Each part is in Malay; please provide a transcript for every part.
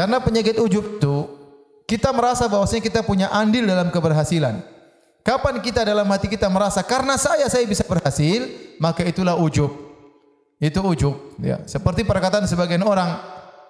Karena penyakit ujub itu kita merasa bahwasanya kita punya andil dalam keberhasilan. Kapan kita dalam hati kita merasa karena saya saya bisa berhasil, maka itulah ujub. Itu ujub, ya. Seperti perkataan sebagian orang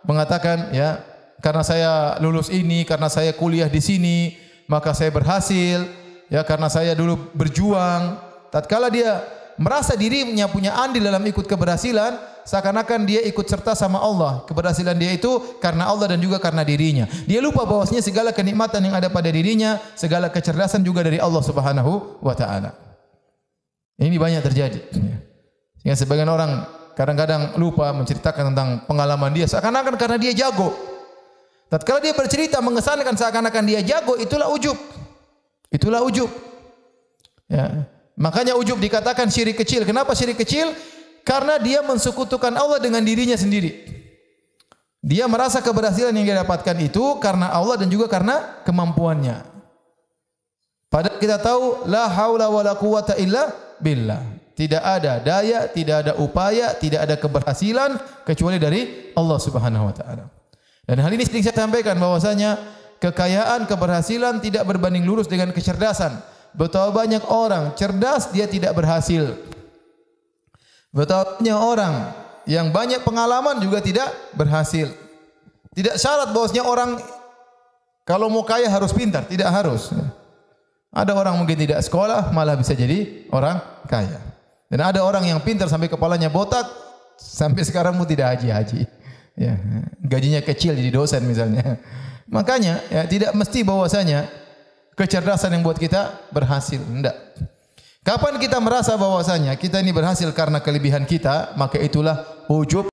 mengatakan, ya, karena saya lulus ini, karena saya kuliah di sini, maka saya berhasil, ya, karena saya dulu berjuang. Tatkala dia merasa dirinya punya andil dalam ikut keberhasilan seakan-akan dia ikut serta sama Allah keberhasilan dia itu karena Allah dan juga karena dirinya dia lupa bahwasanya segala kenikmatan yang ada pada dirinya segala kecerdasan juga dari Allah Subhanahu wa taala ini banyak terjadi sehingga sebagian orang kadang-kadang lupa menceritakan tentang pengalaman dia seakan-akan karena dia jago tatkala dia bercerita mengesankan seakan-akan dia jago itulah ujub itulah ujub ya Makanya ujub dikatakan syirik kecil. Kenapa syirik kecil? Karena dia mensekutukan Allah dengan dirinya sendiri. Dia merasa keberhasilan yang dia dapatkan itu karena Allah dan juga karena kemampuannya. Padahal kita tahu la haula wala quwata illa billah. Tidak ada daya, tidak ada upaya, tidak ada keberhasilan kecuali dari Allah Subhanahu wa taala. Dan hal ini sering saya sampaikan bahwasanya kekayaan, keberhasilan tidak berbanding lurus dengan kecerdasan. Betapa banyak orang cerdas dia tidak berhasil. Betapa banyak orang yang banyak pengalaman juga tidak berhasil. Tidak syarat bahwasanya orang kalau mau kaya harus pintar, tidak harus. Ada orang mungkin tidak sekolah malah bisa jadi orang kaya. Dan ada orang yang pintar sampai kepalanya botak sampai sekarang pun tidak haji-haji. Ya, gajinya kecil jadi dosen misalnya. Makanya ya tidak mesti bahwasanya kecerdasan yang buat kita berhasil. Tidak. Kapan kita merasa bahwasanya kita ini berhasil karena kelebihan kita, maka itulah wujud